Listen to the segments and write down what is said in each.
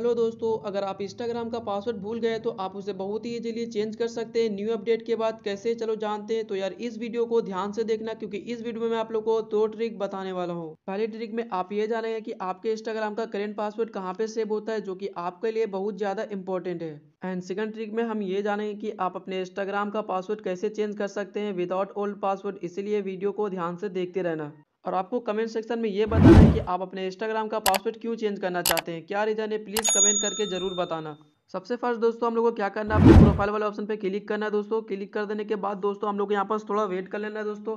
hello दोस्तों अगर आप इंस्टाग्राम का पासवर्ड भूल गए तो आप उसे बहुत ही ईजिली चेंज कर सकते हैं न्यू अपडेट के बाद कैसे चलो जानते हैं तो यार इस वीडियो को ध्यान से देखना क्योंकि इस वीडियो में मैं आप लोग को दो ट्रिक बताने वाला हूँ पहले ट्रिक में आप ये जानेंगे कि आपके इंस्टाग्राम का करेंट पासवर्ड कहाँ पे सेव होता है जो की आपके लिए बहुत ज्यादा इंपॉर्टेंट है एंड सेकंड ट्रिक में हम ये जानेंगे कि आप अपने इंस्टाग्राम का पासवर्ड कैसे चेंज कर सकते हैं विदाउट ओल्ड पासवर्ड इसीलिए वीडियो को ध्यान से देखते रहना और आपको कमेंट सेक्शन में ये बताना है कि आप अपने इंस्टाग्राम का पासवर्ड क्यों चेंज करना चाहते हैं क्या रीज़न है प्लीज़ कमेंट करके ज़रूर बताना सबसे फर्स्ट दोस्तों हम लोग को क्या करना है अपने प्रोफाइल वाले ऑप्शन पे क्लिक करना है दोस्तों क्लिक कर देने के बाद दोस्तों हम लोग यहाँ पर थोड़ा वेट कर लेना है दोस्तों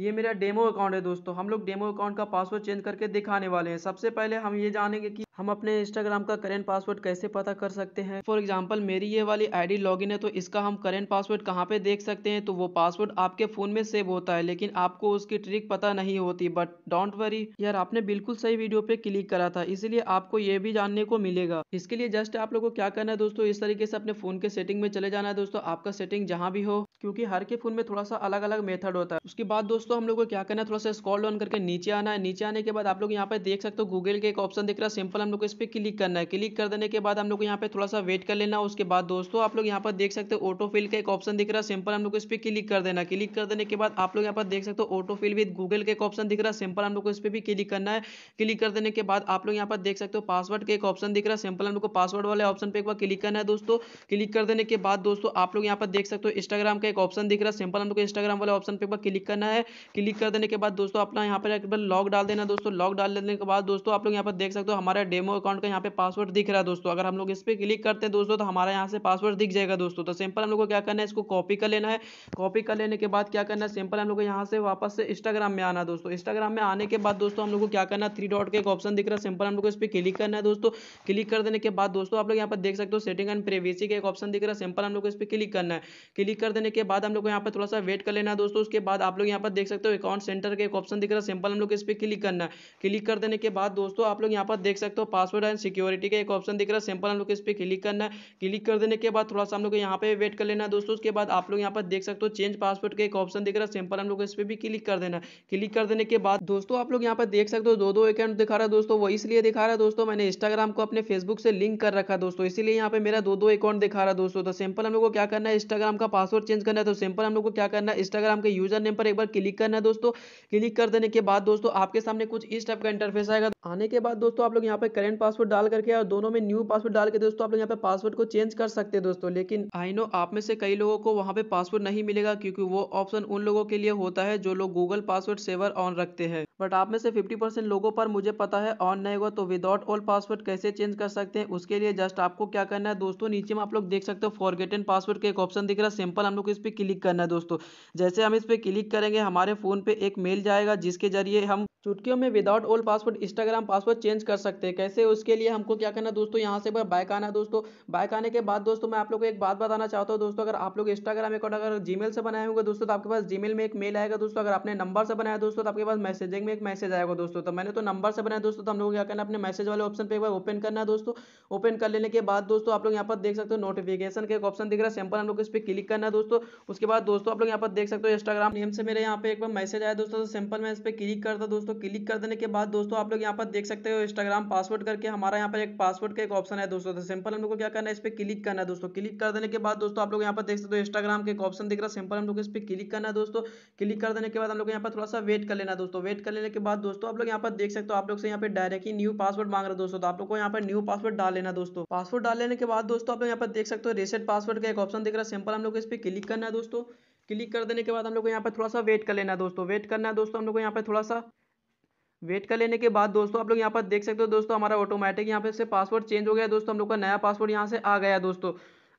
ये मेरा डेमो अकाउंट है दोस्तों हम लोग डेमो अकाउंट का पासवर्ड चेंज करके दिखाने वाले हैं सबसे पहले हम ये जानेंगे कि हम अपने इंस्टाग्राम का करेंट पासवर्ड कैसे पता कर सकते हैं फॉर एग्जाम्पल मेरी ये वाली आईडी लॉगिन है तो इसका हम करेंट पासवर्ड कहाँ पे देख सकते हैं तो वो पासवर्ड आपके फोन में सेव होता है लेकिन आपको उसकी ट्रिक पता नहीं होती बट डोंट वरी यार आपने बिल्कुल सही वीडियो पे क्लिक करा था इसीलिए आपको ये भी जानने को मिलेगा इसके लिए जस्ट आप लोग को क्या करना है दोस्तों इस तरीके से अपने फोन के सेटिंग में चले जाना है दोस्तों आपका सेटिंग जहाँ भी हो क्योंकि हर के फोन में थोड़ा सा अलग अलग मेथड होता है उसके बाद दोस्तों हम लोग को क्या करना है थोड़ा सा स्कॉल डाउन करके नीचे आना है नीचे आने के बाद आप लोग यहाँ पे देख सकते हो गूगल के एक ऑप्शन दिख रहा है सिंपल हम लोग को इस पर क्लिक करना है क्लिक कर देने के बाद हम लोग यहाँ पे थोड़ा सा वेट कर लेना उसके बाद दोस्तों आप लोग यहाँ पर देख सकते हो ऑटो फिल का एक ऑप्शन दिख रहा है सिंपल हम लोग को इस पर क्लिक कर देना क्लिक कर देने के बाद आप लोग यहाँ पर देख सकते हो ऑटो फिल विद गूगल का एक ऑप्शन दिख रहा है सिंपल हम लोग को इस पर भी क्लिक करना है क्लिक कर देने के बाद आप लोग यहाँ पर देख सकते हो पासवर्ड का एक ऑप्शन दिख रहा है सिंपल हम लोग को पासवर्ड वाले ऑप्शन पर एक बार क्लिक करना है दोस्तों क्लिक कर देने के बाद दोस्तों आप लोग यहाँ पर देख सकते हो इंस्टाग्राम का एक ऑप्शन दिख रहा है सिंपल हम लोग इंस्टाग्राम वाले ऑप्शन पे एक बार क्लिक करना है क्लिक कर देने के बाद दोस्तों अपना यहाँ पर एक बार लॉक डाल देना दोस्तों लॉक डाल देने के बाद दोस्तों आप लोग यहाँ पर देख सकते हो हमारा डेमो अकाउंट का यहाँ पे पासवर्ड दिख रहा है दोस्तों अगर हम लोग इस पर क्लिक करते हैं दोस्तों तो हमारा यहाँ से पासवर्ड दिख जाएगा दोस्तों तो सिंपल हम लोग को क्या करना है इसको कॉपी कर लेना है कॉपी कर लेने के बाद क्या करना है सिंपल हम लोग को यहाँ से वापस से इंस्टाग्राम में आना दोस्तों इंस्टाग्राम में आने के बाद दोस्तों हम लोग को क्या करना है थ्री डॉट का एक ऑप्शन दिख रहा है सिंपल हम लोग को इस पर क्लिक करना है दोस्तों क्लिक कर देने के बाद दोस्तों आप लोग यहाँ पर देख सकते हो सेटिंग एंड प्रेवेसी का एक ऑप्शन दिख रहा है सिंपल हम लोग को इस पर क्लिक करना है क्लिक कर देने के उसके बाद हम लोग यहाँ पर थोड़ा सा वेट कर लेना है दोस्तों उसके बाद आप लोग यहाँ पर देख सकते हो अकाउंट सेंटर का एक ऑप्शन दिख रहा है सिंपल हम लोग इस पर क्लिक करना है क्लिक कर देने के बाद दोस्तों आप लोग यहाँ पर देख सकते हो पासवर्ड एंड सिक्योरिटी का एक ऑप्शन दिख रहा है सिंपल हम लोग इस पर क्लिक करना है क्लिक कर देने के बाद थोड़ा सा हम लोग यहाँ पे वेट कर लेना है दोस्तों उसके बाद आप लोग यहाँ पर देख सकते हो चेंज पासवर्ड का एक ऑप्शन दिख रहा है सिंपल हम लोग इस पर भी क्लिक कर देना क्लिक कर देने के बाद दोस्तों आप लोग यहाँ पर देख सकते हो दो दो अकाउंट दिखा रहा है दोस्तों वो इसलिए दिखा रहा है दोस्तों मैंने इंस्टाग्राम को अपने फेसबुक से लिंक कर रखा दोस्तों इसलिए यहाँ पे मेरा दो दो अकाउंट दिखा रहा है दोस्तों तो सिंपल हम लोग को क्या करना है इंस्टाग्राम का पासवर्ड चेंज करना है तो सिंपल हम लोग को क्या करना है इंस्टाग्राम के यूजर नेम पर एक बार क्लिक करना है दोस्तों क्लिक कर देने के बाद दोस्तों आपके सामने कुछ इस टाइप का इंटरफेस आएगा आने के बाद दोस्तों आप लोग यहाँ पे करेंट पासवर्ड डाल करके और दोनों में न्यू पासवर्ड डाल के दोस्तों आप लोग यहाँ पे पासवर्ड को चेंज कर सकते हैं दोस्तों लेकिन आई नो आप में से कई लोगों को वहाँ पे पासवर्ड नहीं मिलेगा क्योंकि वो ऑप्शन उन लोगों के लिए होता है जो लोग गूगल पासवर्ड सेवर ऑन रखते हैं बट आप में से 50 परसेंट लोगों पर मुझे पता है ऑन नहीं होगा तो विदाउट ऑल पासवर्ड कैसे चेंज कर सकते हैं उसके लिए जस्ट आपको क्या करना है दोस्तों नीचे में आप लोग देख सकते हो फॉरगेटन पासवर्ड का एक ऑप्शन दिख रहा है सिंपल हम लोग इस पर क्लिक करना है दोस्तों जैसे हम इस पर क्लिक करेंगे हमारे फ़ोन पर एक मेल जाएगा जिसके जरिए हम चुटकियों में without old password Instagram password change कर सकते हैं कैसे उसके लिए हमको क्या करना दोस्तों यहाँ से बाइक आना दोस्तों बाइक आने के बाद दोस्तों मैं आप लोगों को एक बात बताना चाहता हूँ दोस्तों अगर आप लोग इंस्टाग्राम अकाउंट अगर जीमेल से बनाए होंगे दोस्तों तो आपके पास जीमेल में एक मेल आएगा दोस्तों अगर आपने नंबर से बनाया दोस्तों तो आपके पास मैसेजिंग में एक मैसेज आएगा दोस्तों तो मैंने तो नंबर से बनाया दोस्तों तो हम लोग क्या करना अपने मैसेज वाले ऑप्शन पर एक बार ओपन करना है दोस्तों ओपन कर लेने के बाद दोस्तों आप लोग यहाँ पर देख सकते हो नोटिफिकेशन का एक ऑप्शन दिख रहा है सिंपल हम लोग इस पर क्लिक करना है दोस्तों उसके बाद दोस्तों आप लोग यहाँ पर देख सकते हो इंस्टाग्राम नेम से मेरे यहाँ पे एक बार मैसेज आया दोस्तों सिंपल तो मैं इस पर क्लिक करता दोस्तों दोस्तों क्लिक कर देने के बाद दोस्तों आप लोग यहाँ पर देख सकते हो इंस्टाग्राम पासवर्ड करके हमारा यहाँ पर एक पासवर्ड का एक ऑप्शन है दोस्तों तो सिंपल हम लोग को क्या करना है इस पर क्लिक करना है दोस्तों क्लिक कर देने के बाद दोस्तों आप लोग यहाँ पर देख सकते हो इंस्टाग्राम का एक ऑप्शन दिख रहा है सिंपल हम लोग इस पर क्लिक करना है दोस्तों क्लिक कर देने के बाद हम लोग यहाँ पर थोड़ा सा वेट कर लेना दोस्तों वेट कर लेने के बाद दोस्तों आप लोग यहाँ पर देख सकते हो आप लोग से यहाँ पर डायरेक्टली न्यू पासवर्ड मांग रहे है दोस्तों तो आप लोग को यहाँ पर न्यू पासवर्ड डाल लेना दोस्तों पासवर्ड डाल लेने के बाद दोस्तों आप लोग यहाँ पर देख सकते हो रिसेट पासवर्ड का एक ऑप्शन दिख रहा है सिंपल हम लोग इस पर क्लिक करना है दोस्तों क्लिक कर देने के बाद हम लोग को यहाँ पर थोड़ा सा वेट कर लेना दोस्तों वेट करना है दोस्तों हम लोग को यहाँ पर थोड़ा सा वेट कर लेने के बाद दोस्तों आप लोग यहाँ पर देख सकते हो दोस्तों हमारा ऑटोमेटिक यहाँ पे से पासवर्ड चेंज हो गया दोस्तों हम लोग का नया पासवर्ड यहाँ से आ गया दोस्तों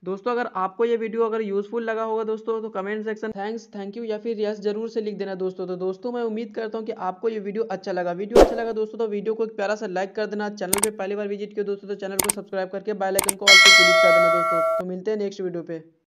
दोस्तों अगर आपको ये वीडियो अगर यूजफुल लगा होगा दोस्तों तो comment section thanks thank you या फिर यस जरूर से लिख देना दोस्तों तो दोस्तों मैं उम्मीद करता हूँ कि आपको ये वीडियो अच्छा लगा वीडियो अच्छा लगा दोस्तों तो वीडियो को एक प्यारा सा लाइक कर देना चैनल पे पहली बार विजिट किया दोस्तों तो चैनल को सब्सक्राइब करके बेल को ऑल पर क्लिक कर देना दोस्तों तो मिलते हैं नेक्स्ट वीडियो पे